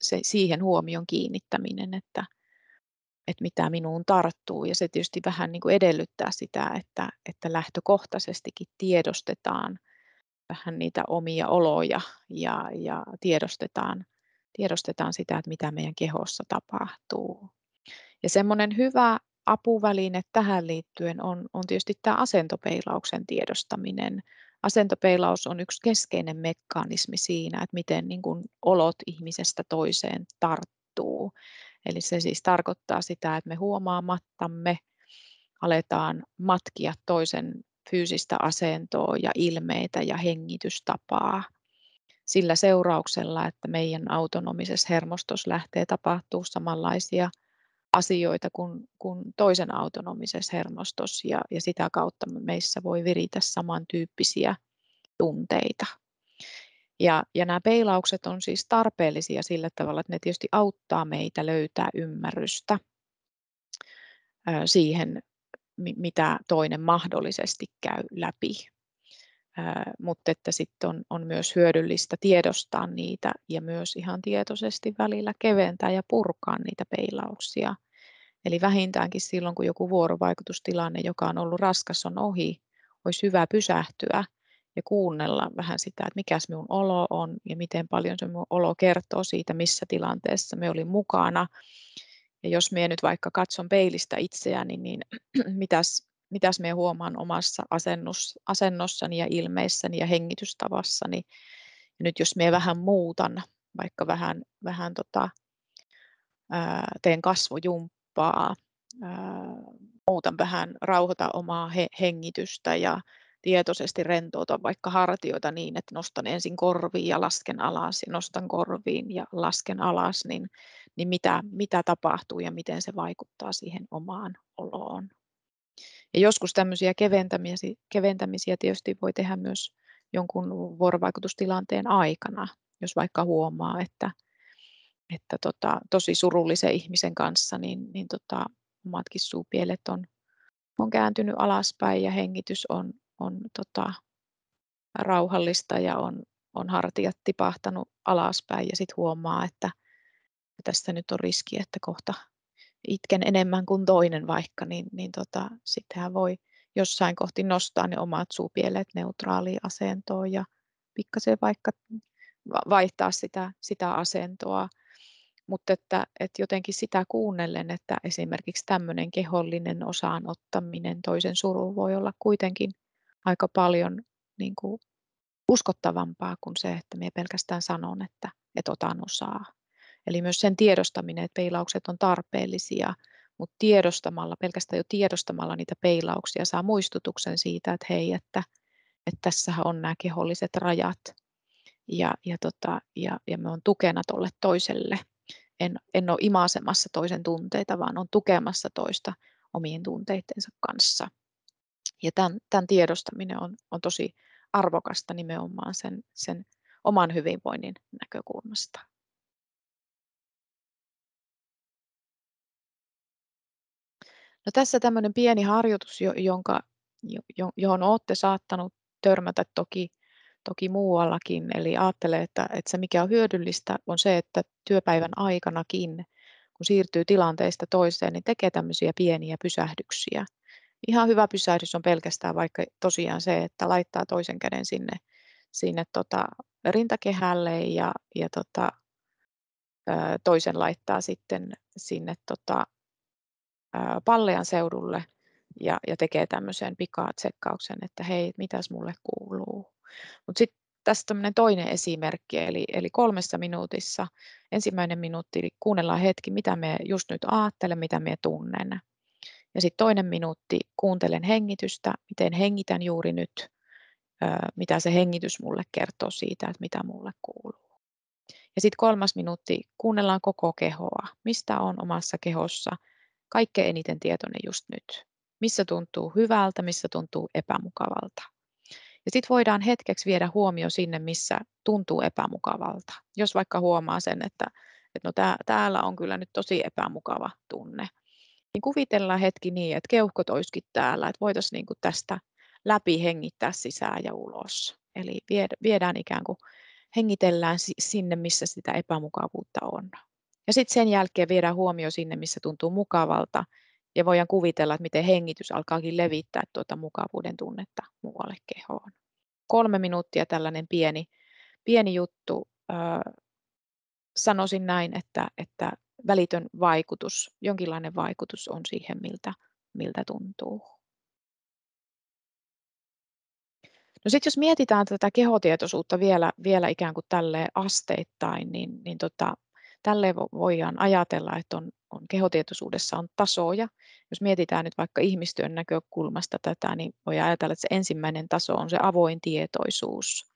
se, siihen huomion kiinnittäminen, että, että mitä minuun tarttuu. Ja se tietysti vähän niin kuin edellyttää sitä, että, että lähtökohtaisestikin tiedostetaan vähän niitä omia oloja ja, ja tiedostetaan, tiedostetaan sitä, että mitä meidän kehossa tapahtuu. Ja semmoinen hyvä apuväline tähän liittyen on, on tietysti tämä asentopeilauksen tiedostaminen. Asentopeilaus on yksi keskeinen mekanismi siinä, että miten niin kuin olot ihmisestä toiseen tarttuu. Eli se siis tarkoittaa sitä, että me huomaamattamme aletaan matkia toisen fyysistä asentoa ja ilmeitä ja hengitystapaa sillä seurauksella, että meidän autonomisessa hermostossa lähtee tapahtuu samanlaisia – asioita kuin, kuin toisen autonomisessa hermostossa ja, ja sitä kautta meissä voi viritä samantyyppisiä tunteita. Ja, ja nämä peilaukset on siis tarpeellisia sillä tavalla, että ne tietysti auttaa meitä löytää ymmärrystä siihen, mitä toinen mahdollisesti käy läpi. Mutta että sitten on, on myös hyödyllistä tiedostaa niitä ja myös ihan tietoisesti välillä keventää ja purkaa niitä peilauksia – Eli vähintäänkin silloin, kun joku vuorovaikutustilanne, joka on ollut raskas, on ohi, olisi hyvä pysähtyä ja kuunnella vähän sitä, että mikä minun olo on ja miten paljon se minun olo kertoo siitä, missä tilanteessa me olin mukana. Ja jos minä nyt vaikka katson peilistä itseäni, niin mitäs, mitäs minä huomaan omassa asennus, asennossani ja ilmeissäni ja hengitystavassani. Ja nyt jos minä vähän muutan, vaikka vähän, vähän tota, teen kasvojumppaa, vapaa, muuten vähän rauhoita omaa he, hengitystä ja tietoisesti rentouta vaikka hartioita niin, että nostan ensin korviin ja lasken alas ja nostan korviin ja lasken alas, niin, niin mitä, mitä tapahtuu ja miten se vaikuttaa siihen omaan oloon. Ja joskus tämmöisiä keventämisiä, keventämisiä tietysti voi tehdä myös jonkun vuorovaikutustilanteen aikana, jos vaikka huomaa, että, että tota, tosi surullisen ihmisen kanssa, niin, niin tota, omatkin suupielet on, on kääntynyt alaspäin ja hengitys on, on tota, rauhallista ja on, on hartiat tipahtanut alaspäin ja sitten huomaa, että tässä nyt on riski, että kohta itken enemmän kuin toinen vaikka, niin, niin tota, sittenhän voi jossain kohti nostaa ne omat suupielet neutraaliin asentoon ja pikkasen vaikka vaihtaa sitä, sitä asentoa mutta että, että jotenkin sitä kuunnellen, että esimerkiksi tämmöinen kehollinen osaanottaminen toisen suruun voi olla kuitenkin aika paljon niin kuin uskottavampaa kuin se, että minä pelkästään sanon, että, että otan osaa. Eli myös sen tiedostaminen, että peilaukset on tarpeellisia, mutta tiedostamalla, pelkästään jo tiedostamalla niitä peilauksia saa muistutuksen siitä, että hei, että, että tässä on nämä keholliset rajat ja, ja, tota, ja, ja me on tukena tuolle toiselle en, en ole imasemassa toisen tunteita, vaan on tukemassa toista omien tunteittensa kanssa. Ja tämän, tämän tiedostaminen on, on tosi arvokasta nimenomaan sen, sen oman hyvinvoinnin näkökulmasta. No tässä tämmöinen pieni harjoitus, jonka, johon olette saattanut törmätä toki toki muuallakin. Eli ajattelee, että, että se mikä on hyödyllistä on se, että työpäivän aikanakin, kun siirtyy tilanteesta toiseen, niin tekee tämmöisiä pieniä pysähdyksiä. Ihan hyvä pysähdys on pelkästään vaikka tosiaan se, että laittaa toisen käden sinne, sinne tota rintakehälle ja, ja tota, toisen laittaa sitten sinne tota, pallean seudulle ja, ja tekee tämmöisen tsekkauksen, että hei, mitäs mulle kuuluu. Mutta sitten tässä tämmöinen toinen esimerkki, eli, eli kolmessa minuutissa, ensimmäinen minuutti, eli kuunnellaan hetki, mitä me just nyt ajattelen, mitä me tunnen. Ja sitten toinen minuutti, kuuntelen hengitystä, miten hengitän juuri nyt, mitä se hengitys mulle kertoo siitä, että mitä mulle kuuluu. Ja sitten kolmas minuutti, kuunnellaan koko kehoa, mistä on omassa kehossa kaikkein eniten tietoinen just nyt. Missä tuntuu hyvältä, missä tuntuu epämukavalta. Ja sitten voidaan hetkeksi viedä huomio sinne, missä tuntuu epämukavalta. Jos vaikka huomaa sen, että, että no tää, täällä on kyllä nyt tosi epämukava tunne, niin kuvitellaan hetki niin, että keuhkot olisikin täällä, että voitaisiin niinku tästä läpi hengittää sisään ja ulos. Eli viedään ikään kuin, hengitellään sinne, missä sitä epämukavuutta on. Ja sitten sen jälkeen viedään huomio sinne, missä tuntuu mukavalta ja voidaan kuvitella, että miten hengitys alkaakin levittää tuota mukavuuden tunnetta muualle kehoon. Kolme minuuttia tällainen pieni, pieni juttu. sanoisin näin, että, että välitön vaikutus, jonkinlainen vaikutus on siihen, miltä, miltä tuntuu. No sitten jos mietitään tätä kehotietoisuutta vielä, vielä ikään kuin tälle asteittain, niin, niin tota, Tälle voidaan ajatella, että on, on kehotietoisuudessa on tasoja. Jos mietitään nyt vaikka ihmistyön näkökulmasta tätä, niin voi ajatella, että se ensimmäinen taso on se avoin tietoisuus.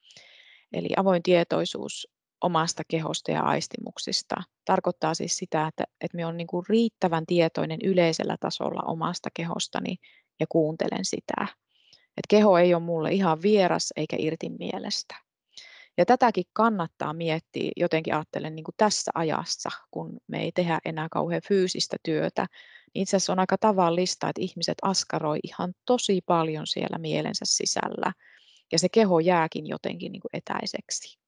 Eli avoin tietoisuus omasta kehosta ja aistimuksista. Tarkoittaa siis sitä, että, että minä olen niin kuin riittävän tietoinen yleisellä tasolla omasta kehostani niin, ja kuuntelen sitä. Et keho ei ole mulle ihan vieras eikä irti mielestä. Ja tätäkin kannattaa miettiä jotenkin ajattelen niin kuin tässä ajassa, kun me ei tehdä enää kauhean fyysistä työtä. Niin itse asiassa on aika tavallista, että ihmiset askaroi ihan tosi paljon siellä mielensä sisällä ja se keho jääkin jotenkin niin kuin etäiseksi.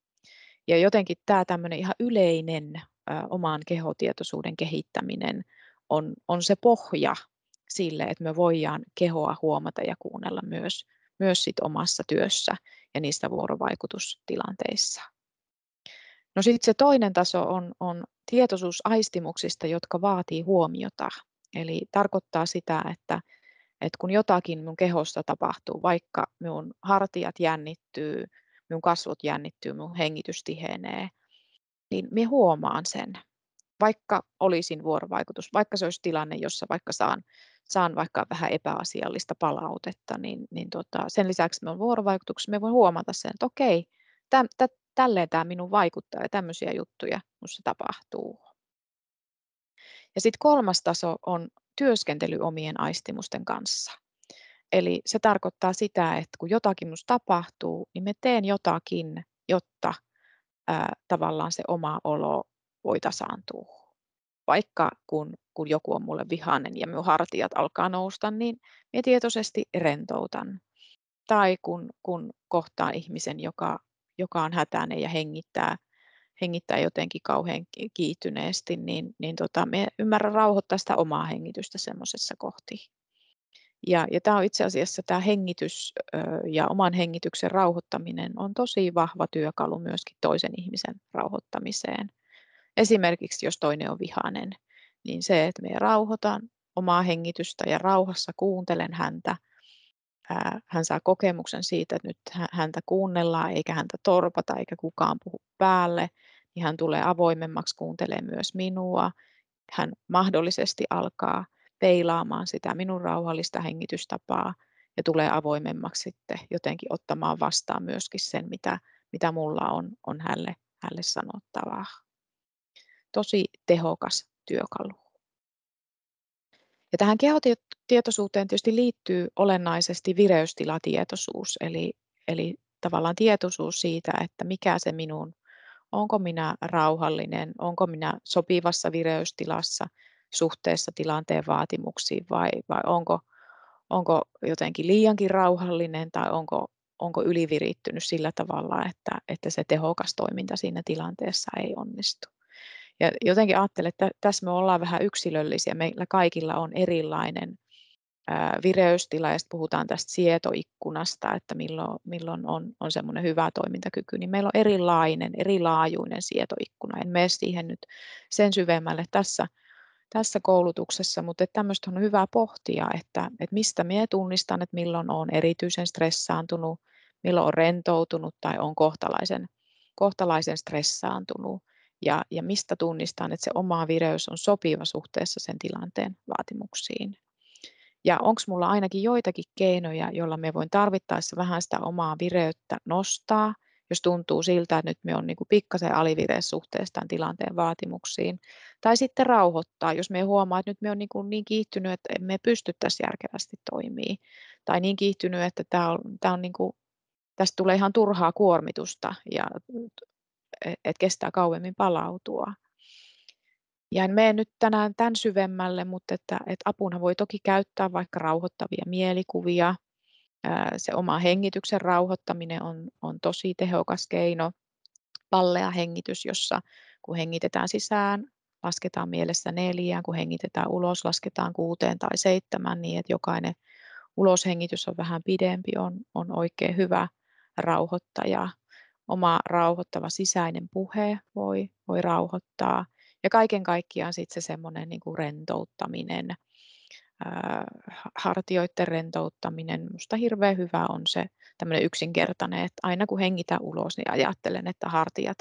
Ja jotenkin tämä tämmöinen ihan yleinen ö, omaan kehotietoisuuden kehittäminen on, on se pohja sille, että me voidaan kehoa huomata ja kuunnella myös myös sit omassa työssä ja niissä vuorovaikutustilanteissa. No sitten se toinen taso on, on tietoisuus aistimuksista, jotka vaatii huomiota. Eli tarkoittaa sitä, että, että kun jotakin minun kehosta tapahtuu, vaikka minun hartiat jännittyy, minun kasvot jännittyy, minun hengitys tihenee, niin minä huomaan sen vaikka olisin vuorovaikutus, vaikka se olisi tilanne, jossa vaikka saan, saan vaikka vähän epäasiallista palautetta, niin, niin tota, sen lisäksi me on vuorovaikutuksessa, me voi huomata sen, että okei, tä, tä, tälleen tämä minun vaikuttaa ja tämmöisiä juttuja minussa tapahtuu. Ja sitten kolmas taso on työskentely omien aistimusten kanssa. Eli se tarkoittaa sitä, että kun jotakin minusta tapahtuu, niin me teen jotakin, jotta ää, tavallaan se oma olo voi tasaantua. Vaikka kun, kun joku on mulle vihainen ja minun hartiat alkaa nousta, niin minä tietoisesti rentoutan. Tai kun, kun kohtaa ihmisen, joka, joka on hätäinen ja hengittää, hengittää jotenkin kauhean kiihtyneesti, niin, niin tota, me ymmärrän rauhoittaa sitä omaa hengitystä semmoisessa kohti. Ja, ja tämä on itse asiassa tämä hengitys ö, ja oman hengityksen rauhoittaminen on tosi vahva työkalu myöskin toisen ihmisen rauhoittamiseen. Esimerkiksi jos toinen on vihainen, niin se, että me rauhoitan omaa hengitystä ja rauhassa kuuntelen häntä. Hän saa kokemuksen siitä, että nyt häntä kuunnellaan eikä häntä torpata eikä kukaan puhu päälle. Niin hän tulee avoimemmaksi, kuuntelee myös minua. Hän mahdollisesti alkaa peilaamaan sitä minun rauhallista hengitystapaa ja tulee avoimemmaksi sitten jotenkin ottamaan vastaan myöskin sen, mitä, mitä mulla on, on hälle, hälle sanottavaa tosi tehokas työkalu. Ja tähän kehotietoisuuteen tietysti liittyy olennaisesti vireystilatietoisuus, eli, eli tavallaan tietoisuus siitä, että mikä se minun, onko minä rauhallinen, onko minä sopivassa vireystilassa suhteessa tilanteen vaatimuksiin vai, vai onko, onko jotenkin liiankin rauhallinen tai onko, onko ylivirittynyt sillä tavalla, että, että se tehokas toiminta siinä tilanteessa ei onnistu. Ja jotenkin ajattelen, että tässä me ollaan vähän yksilöllisiä. Meillä kaikilla on erilainen vireystila ja sitten puhutaan tästä sietoikkunasta, että milloin, milloin on, on semmoinen hyvä toimintakyky, niin meillä on erilainen, erilaajuinen sietoikkuna. En mene siihen nyt sen syvemmälle tässä, tässä koulutuksessa, mutta tämmöistä on hyvä pohtia, että, että mistä minä tunnistan, että milloin on erityisen stressaantunut, milloin on rentoutunut tai on kohtalaisen, kohtalaisen stressaantunut ja, ja mistä tunnistaan, että se oma vireys on sopiva suhteessa sen tilanteen vaatimuksiin. Ja onko mulla ainakin joitakin keinoja, joilla me voin tarvittaessa vähän sitä omaa vireyttä nostaa, jos tuntuu siltä, että nyt me on niin kuin pikkasen alivireessä suhteessa tämän tilanteen vaatimuksiin. Tai sitten rauhoittaa, jos me huomaa, että nyt me on niin, kuin niin kiihtynyt, että me pysty tässä järkevästi toimii. Tai niin kiihtynyt, että tämä on, tämä on niin kuin, tästä tulee ihan turhaa kuormitusta ja E-, että kestää kauemmin palautua. Ja en mene nyt tänään tämän syvemmälle, mutta että, että apuna voi toki käyttää vaikka rauhoittavia mielikuvia. Se oma hengityksen rauhoittaminen on, on tosi tehokas keino. Pallea hengitys, jossa kun hengitetään sisään, lasketaan mielessä neljään, kun hengitetään ulos, lasketaan kuuteen tai seitsemään niin, että jokainen uloshengitys on vähän pidempi, on, on oikein hyvä rauhoittaja oma rauhoittava sisäinen puhe voi, voi rauhoittaa. Ja kaiken kaikkiaan sitten se semmoinen niin rentouttaminen, ää, äh, hartioiden rentouttaminen. Musta hirveän hyvä on se tämmöinen yksinkertainen, että aina kun hengitä ulos, niin ajattelen, että hartiat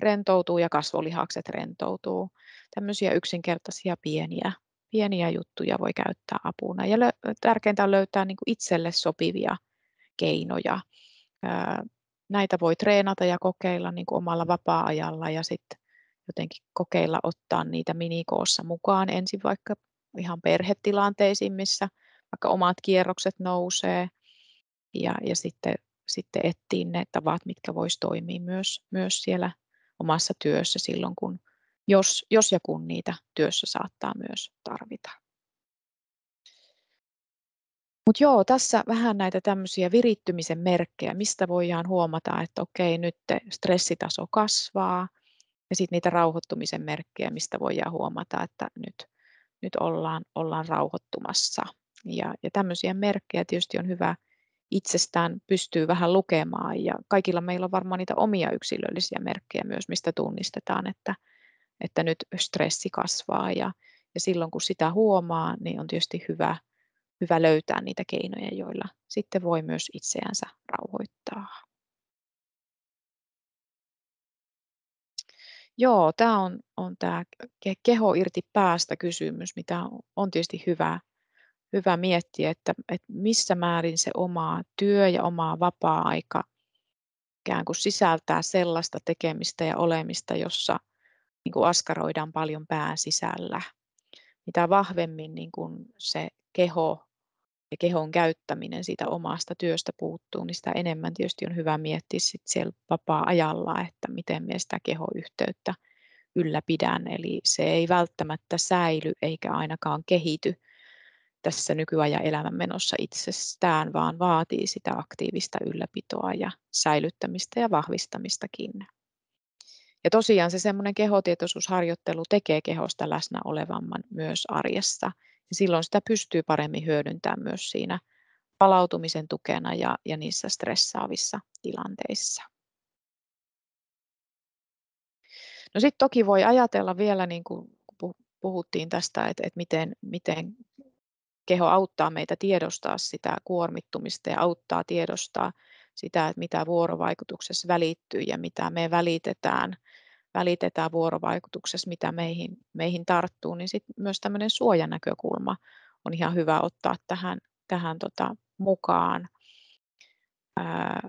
rentoutuu ja kasvolihakset rentoutuu. Tämmöisiä yksinkertaisia pieniä, pieniä juttuja voi käyttää apuna. Ja lö- tärkeintä on löytää niin itselle sopivia keinoja äh, näitä voi treenata ja kokeilla niin kuin omalla vapaa-ajalla ja sitten jotenkin kokeilla ottaa niitä minikoossa mukaan ensin vaikka ihan perhetilanteisiin, missä vaikka omat kierrokset nousee ja, ja sitten, sitten etsiä ne tavat, mitkä voisi toimia myös, myös siellä omassa työssä silloin, kun jos, jos ja kun niitä työssä saattaa myös tarvita. Mutta joo, tässä vähän näitä tämmöisiä virittymisen merkkejä, mistä voidaan huomata, että okei, nyt stressitaso kasvaa. Ja sitten niitä rauhoittumisen merkkejä, mistä voidaan huomata, että nyt, nyt ollaan, ollaan rauhoittumassa. Ja, ja tämmöisiä merkkejä tietysti on hyvä itsestään pystyy vähän lukemaan. Ja kaikilla meillä on varmaan niitä omia yksilöllisiä merkkejä myös, mistä tunnistetaan, että, että nyt stressi kasvaa. Ja, ja silloin kun sitä huomaa, niin on tietysti hyvä – hyvä löytää niitä keinoja, joilla sitten voi myös itseänsä rauhoittaa. Joo, tämä on, on tämä keho irti päästä kysymys, mitä on tietysti hyvä, hyvä miettiä, että, että missä määrin se oma työ ja oma vapaa-aika ikään kuin sisältää sellaista tekemistä ja olemista, jossa niin kuin askaroidaan paljon pään sisällä. Mitä vahvemmin niin kuin se keho ja kehon käyttäminen siitä omasta työstä puuttuu, niin sitä enemmän tietysti on hyvä miettiä sit siellä vapaa-ajalla, että miten me sitä kehoyhteyttä ylläpidän. Eli se ei välttämättä säily eikä ainakaan kehity tässä nykyajan elämän menossa itsestään, vaan vaatii sitä aktiivista ylläpitoa ja säilyttämistä ja vahvistamistakin. Ja tosiaan se semmoinen kehotietoisuusharjoittelu tekee kehosta läsnä olevamman myös arjessa – niin silloin sitä pystyy paremmin hyödyntämään myös siinä palautumisen tukena ja, ja niissä stressaavissa tilanteissa. No sitten toki voi ajatella vielä, niin kuin puhuttiin tästä, että, että miten, miten keho auttaa meitä tiedostaa sitä kuormittumista ja auttaa tiedostaa sitä, että mitä vuorovaikutuksessa välittyy ja mitä me välitetään välitetään vuorovaikutuksessa, mitä meihin, meihin tarttuu, niin sit myös tämmöinen suojanäkökulma on ihan hyvä ottaa tähän, tähän tota mukaan. Ää,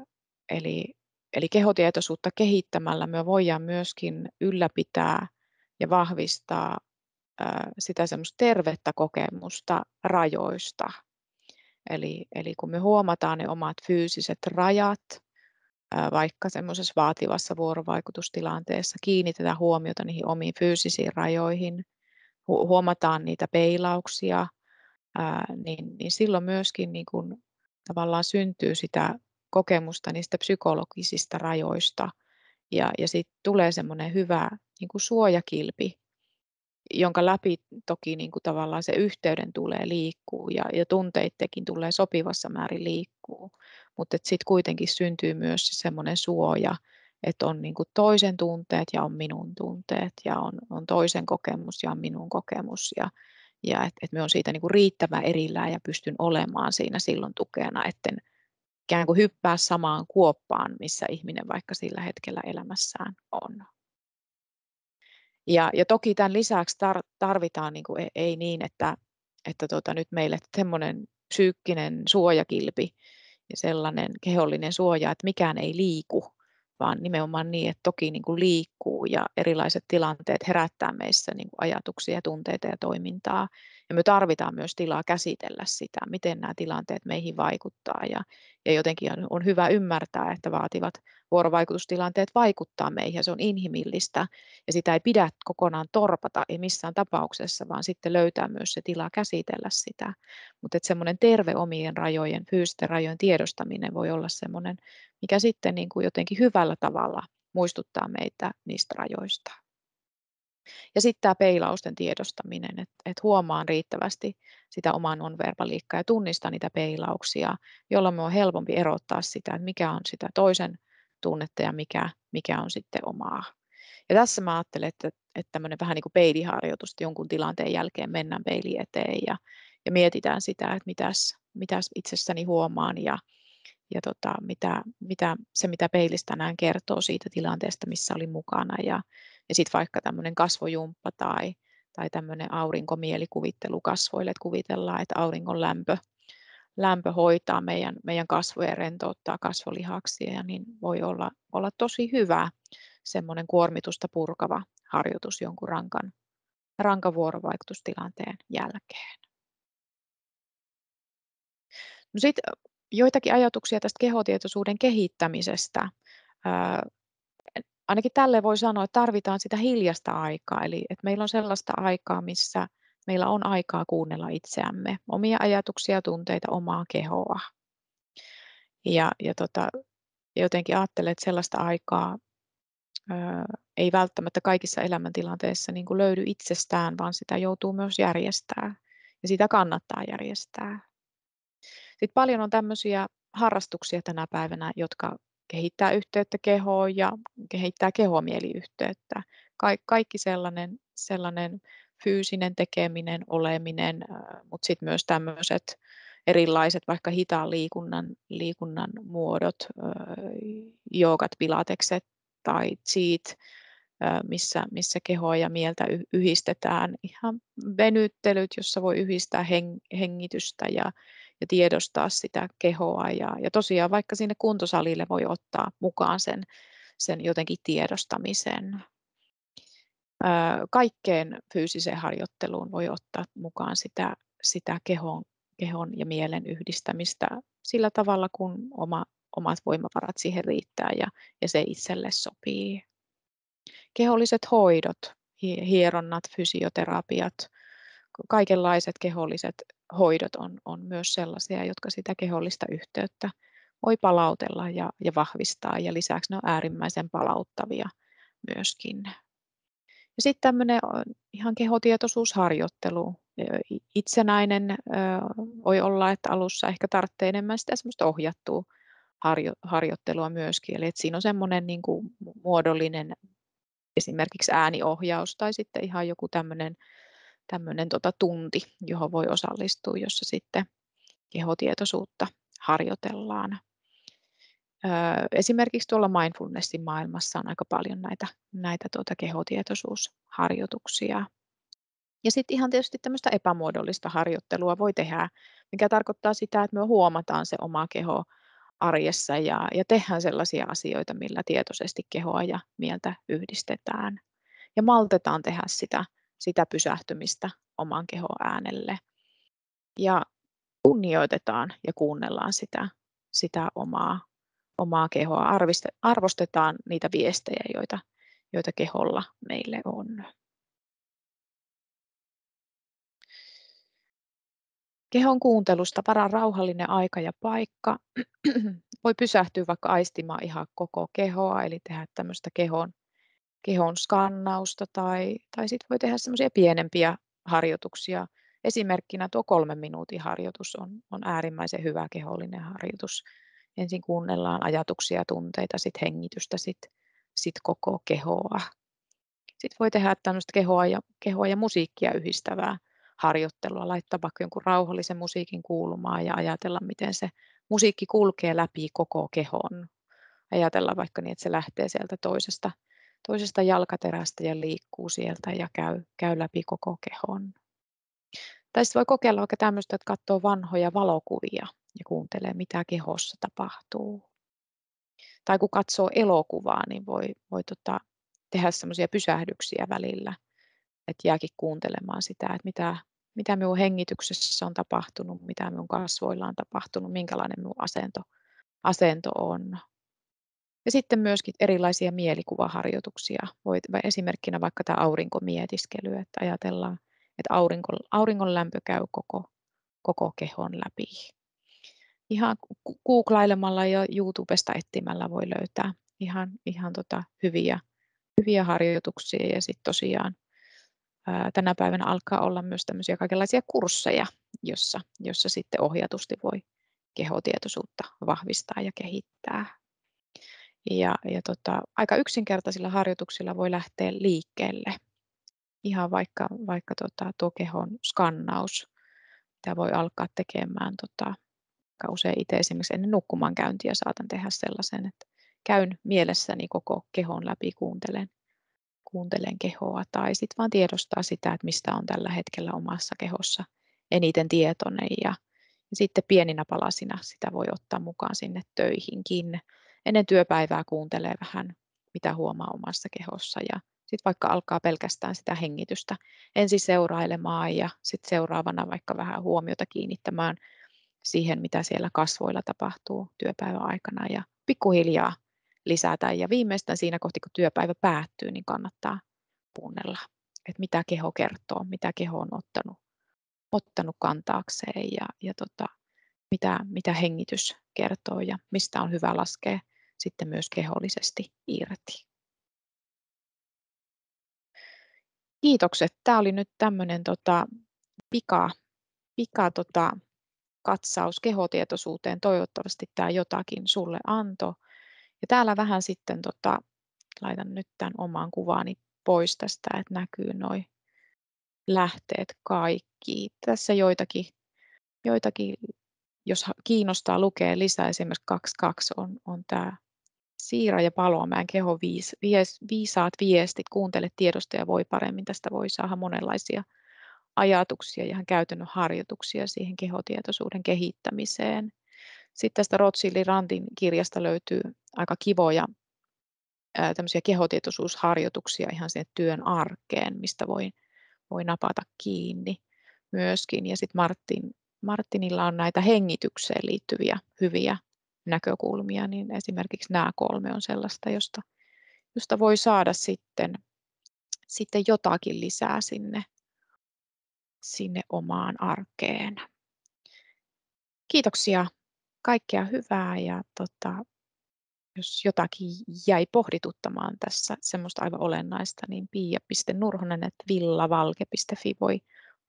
eli, eli kehotietoisuutta kehittämällä me voidaan myöskin ylläpitää ja vahvistaa ää, sitä semmoista tervettä kokemusta rajoista. Eli, eli kun me huomataan ne omat fyysiset rajat, vaikka semmoisessa vaativassa vuorovaikutustilanteessa kiinnitetään huomiota niihin omiin fyysisiin rajoihin, huomataan niitä peilauksia, niin, niin silloin myöskin niin kun tavallaan syntyy sitä kokemusta niistä psykologisista rajoista ja, ja sitten tulee semmoinen hyvä niin kuin suojakilpi jonka läpi toki niin kuin tavallaan se yhteyden tulee liikkuu ja, ja tunteittekin tulee sopivassa määrin liikkuu, mutta sitten kuitenkin syntyy myös semmoinen suoja, että on niin kuin toisen tunteet ja on minun tunteet ja on, on toisen kokemus ja on minun kokemus ja, ja että et me on siitä niin kuin riittävä erillään ja pystyn olemaan siinä silloin tukena, etten ikään kuin hyppää samaan kuoppaan, missä ihminen vaikka sillä hetkellä elämässään on. Ja, ja toki tämän lisäksi tar, tarvitaan, niin kuin, e-, ei niin, että, että tota nyt meille semmoinen psyykkinen suojakilpi ja sellainen kehollinen suoja, että mikään ei liiku, vaan nimenomaan niin, että toki niin kuin liikkuu ja erilaiset tilanteet herättää meissä niin kuin ajatuksia, tunteita ja toimintaa. Ja me tarvitaan myös tilaa käsitellä sitä, miten nämä tilanteet meihin vaikuttaa ja, ja jotenkin on, on hyvä ymmärtää, että vaativat vuorovaikutustilanteet vaikuttaa meihin ja se on inhimillistä ja sitä ei pidä kokonaan torpata ei missään tapauksessa, vaan sitten löytää myös se tila käsitellä sitä. Mutta semmoinen terve omien rajojen, fyysisten rajojen tiedostaminen voi olla semmoinen, mikä sitten niin kuin jotenkin hyvällä tavalla muistuttaa meitä niistä rajoista. Ja sitten tämä peilausten tiedostaminen, että et huomaan riittävästi sitä omaa nonverbaliikkaa ja tunnistaa niitä peilauksia, jolloin me on helpompi erottaa sitä, että mikä on sitä toisen tunnetta ja mikä, mikä on sitten omaa. Ja tässä mä ajattelen, että, että tämmöinen vähän niin kuin peiliharjoitus, että jonkun tilanteen jälkeen mennään peili eteen ja, ja mietitään sitä, että mitäs, mitäs itsessäni huomaan ja, ja tota, mitä, mitä, se, mitä peilistä tänään kertoo siitä tilanteesta, missä oli mukana. Ja, ja sitten vaikka tämmöinen kasvojumppa tai, tai tämmöinen kasvoille, että kuvitellaan, että auringon lämpö lämpö hoitaa meidän, meidän kasvoja, rentouttaa kasvolihaksia ja niin voi olla, olla tosi hyvä semmoinen kuormitusta purkava harjoitus jonkun rankan, rankan vuorovaikutustilanteen jälkeen. No sit joitakin ajatuksia tästä kehotietoisuuden kehittämisestä. Ää, ainakin tälle voi sanoa, että tarvitaan sitä hiljasta aikaa, eli että meillä on sellaista aikaa, missä – meillä on aikaa kuunnella itseämme, omia ajatuksia, tunteita, omaa kehoa. Ja, ja tota, jotenkin ajattelen, että sellaista aikaa ö, ei välttämättä kaikissa elämäntilanteissa niin kuin löydy itsestään, vaan sitä joutuu myös järjestää. Ja sitä kannattaa järjestää. Sitten paljon on tämmöisiä harrastuksia tänä päivänä, jotka kehittää yhteyttä kehoon ja kehittää kehomieliyhteyttä. Ka- kaikki sellainen, sellainen fyysinen tekeminen, oleminen, mutta sitten myös tämmöiset erilaiset vaikka hitaan liikunnan, liikunnan muodot, joogat, pilatekset tai cheat, missä, missä kehoa ja mieltä yhdistetään. Ihan venyttelyt, jossa voi yhdistää heng, hengitystä ja, ja tiedostaa sitä kehoa. Ja, ja tosiaan vaikka sinne kuntosalille voi ottaa mukaan sen, sen jotenkin tiedostamisen kaikkeen fyysiseen harjoitteluun voi ottaa mukaan sitä, sitä kehon, kehon ja mielen yhdistämistä sillä tavalla, kun oma, omat voimavarat siihen riittää ja, ja se itselle sopii. Keholliset hoidot, hieronnat, fysioterapiat, kaikenlaiset keholliset hoidot on, on myös sellaisia, jotka sitä kehollista yhteyttä voi palautella ja, ja vahvistaa. Ja lisäksi ne on äärimmäisen palauttavia myöskin ja sitten tämmöinen ihan kehotietoisuusharjoittelu. Itsenäinen voi olla, että alussa ehkä tarvitsee enemmän sitä semmoista ohjattua harjo, harjoittelua myöskin. Eli että siinä on semmoinen niin kuin muodollinen esimerkiksi ääniohjaus tai sitten ihan joku tämmöinen tämmöinen tota tunti, johon voi osallistua, jossa sitten kehotietoisuutta harjoitellaan. Esimerkiksi tuolla mindfulnessin maailmassa on aika paljon näitä, näitä tuota kehotietoisuusharjoituksia. Ja sitten ihan tietysti tämmöistä epämuodollista harjoittelua voi tehdä, mikä tarkoittaa sitä, että me huomataan se oma keho arjessa ja, ja tehdään sellaisia asioita, millä tietoisesti kehoa ja mieltä yhdistetään. Ja maltetaan tehdä sitä, sitä pysähtymistä oman keho äänelle. Ja kunnioitetaan ja kuunnellaan sitä, sitä omaa omaa kehoa arvostetaan niitä viestejä, joita, joita keholla meille on. Kehon kuuntelusta varaa rauhallinen aika ja paikka. Voi pysähtyä vaikka aistimaan ihan koko kehoa, eli tehdä tämmöistä kehon, kehon skannausta tai, tai sitten voi tehdä semmoisia pienempiä harjoituksia. Esimerkkinä tuo kolmen minuutin harjoitus on, on äärimmäisen hyvä kehollinen harjoitus ensin kuunnellaan ajatuksia, tunteita, sitten hengitystä, sitten sit koko kehoa. Sitten voi tehdä tämmöistä kehoa ja, kehoa ja musiikkia yhdistävää harjoittelua, laittaa vaikka jonkun rauhallisen musiikin kuulumaan ja ajatella, miten se musiikki kulkee läpi koko kehon. Ajatella vaikka niin, että se lähtee sieltä toisesta, toisesta jalkaterästä ja liikkuu sieltä ja käy, käy läpi koko kehon. Tai voi kokeilla vaikka tämmöistä, että katsoo vanhoja valokuvia ja kuuntelee, mitä kehossa tapahtuu. Tai kun katsoo elokuvaa, niin voi, voi tota, tehdä semmoisia pysähdyksiä välillä, että jääkin kuuntelemaan sitä, että mitä, mitä minun hengityksessä on tapahtunut, mitä minun kasvoilla on tapahtunut, minkälainen minun asento, asento on. Ja sitten myöskin erilaisia mielikuvaharjoituksia. Voit, esimerkkinä vaikka tämä aurinkomietiskely, että ajatellaan, että aurinko, auringon lämpö käy koko, koko kehon läpi ihan googlailemalla ja YouTubesta etsimällä voi löytää ihan, ihan tota hyviä, hyviä harjoituksia ja sitten tosiaan ää, tänä päivänä alkaa olla myös tämmöisiä kaikenlaisia kursseja, jossa, jossa sitten ohjatusti voi kehotietoisuutta vahvistaa ja kehittää. Ja, ja tota, aika yksinkertaisilla harjoituksilla voi lähteä liikkeelle. Ihan vaikka, vaikka tota, tuo kehon skannaus, mitä voi alkaa tekemään tota, aika usein itse esimerkiksi ennen nukkumaan käyntiä saatan tehdä sellaisen, että käyn mielessäni koko kehon läpi, kuuntelen, kuuntelen kehoa tai sitten vaan tiedostaa sitä, että mistä on tällä hetkellä omassa kehossa eniten tietoinen ja, ja sitten pieninä palasina sitä voi ottaa mukaan sinne töihinkin. Ennen työpäivää kuuntelee vähän, mitä huomaa omassa kehossa ja sitten vaikka alkaa pelkästään sitä hengitystä ensin seurailemaan ja sitten seuraavana vaikka vähän huomiota kiinnittämään siihen, mitä siellä kasvoilla tapahtuu työpäivän aikana ja pikkuhiljaa lisätä. Ja viimeistään siinä kohti, kun työpäivä päättyy, niin kannattaa kuunnella, että mitä keho kertoo, mitä keho on ottanut, ottanut kantaakseen ja, ja tota, mitä, mitä hengitys kertoo ja mistä on hyvä laskea sitten myös kehollisesti irti. Kiitokset. Tämä oli nyt tämmöinen tota, pika, pika tota, katsaus kehotietoisuuteen toivottavasti tämä jotakin sulle antoi. Ja täällä vähän sitten tota, laitan nyt tämän omaan kuvaani pois tästä, että näkyy noin lähteet kaikki. Tässä joitakin, joitakin jos kiinnostaa lukea lisää, esimerkiksi 22 on, on tämä Siira ja Paloamäen keho viis, viis, viisaat viestit, kuuntele tiedosta ja voi paremmin. Tästä voi saada monenlaisia ajatuksia, ihan käytännön harjoituksia siihen kehotietoisuuden kehittämiseen. Sitten tästä Rotsili Randin kirjasta löytyy aika kivoja ää, kehotietoisuusharjoituksia ihan sen työn arkeen, mistä voi, voi napata kiinni myöskin. Ja sitten Martin, Martinilla on näitä hengitykseen liittyviä hyviä näkökulmia, niin esimerkiksi nämä kolme on sellaista, josta, josta voi saada sitten, sitten jotakin lisää sinne sinne omaan arkeen. Kiitoksia, kaikkea hyvää ja tota, jos jotakin jäi pohdituttamaan tässä semmoista aivan olennaista, niin pia.nurhonen, että villavalke.fi voi,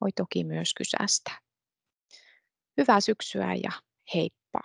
voi toki myös kysästä. Hyvää syksyä ja heippa!